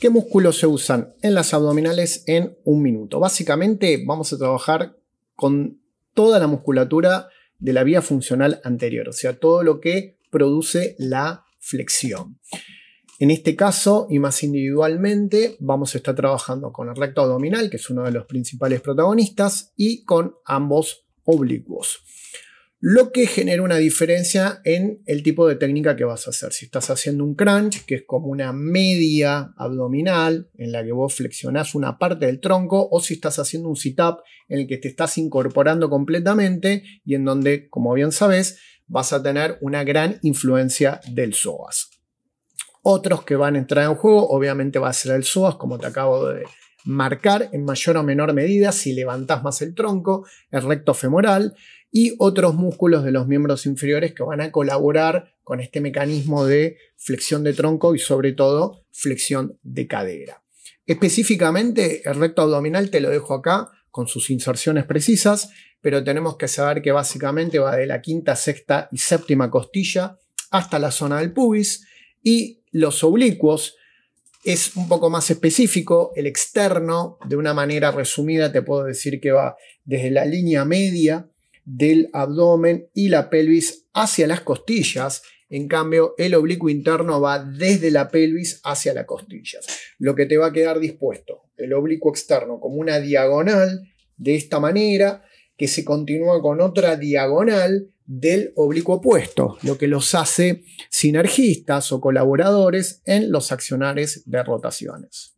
¿Qué músculos se usan en las abdominales en un minuto? Básicamente vamos a trabajar con toda la musculatura de la vía funcional anterior, o sea, todo lo que produce la flexión. En este caso, y más individualmente, vamos a estar trabajando con el recto abdominal, que es uno de los principales protagonistas, y con ambos oblicuos lo que genera una diferencia en el tipo de técnica que vas a hacer. Si estás haciendo un crunch, que es como una media abdominal en la que vos flexionás una parte del tronco, o si estás haciendo un sit-up en el que te estás incorporando completamente y en donde, como bien sabes, vas a tener una gran influencia del psoas. Otros que van a entrar en juego, obviamente va a ser el psoas, como te acabo de, marcar en mayor o menor medida si levantás más el tronco, el recto femoral y otros músculos de los miembros inferiores que van a colaborar con este mecanismo de flexión de tronco y sobre todo flexión de cadera. Específicamente el recto abdominal te lo dejo acá con sus inserciones precisas, pero tenemos que saber que básicamente va de la quinta, sexta y séptima costilla hasta la zona del pubis y los oblicuos es un poco más específico. El externo, de una manera resumida, te puedo decir que va desde la línea media del abdomen y la pelvis hacia las costillas. En cambio, el oblicuo interno va desde la pelvis hacia las costillas. Lo que te va a quedar dispuesto, el oblicuo externo como una diagonal, de esta manera, que se continúa con otra diagonal, del oblicuo opuesto, lo que los hace sinergistas o colaboradores en los accionares de rotaciones.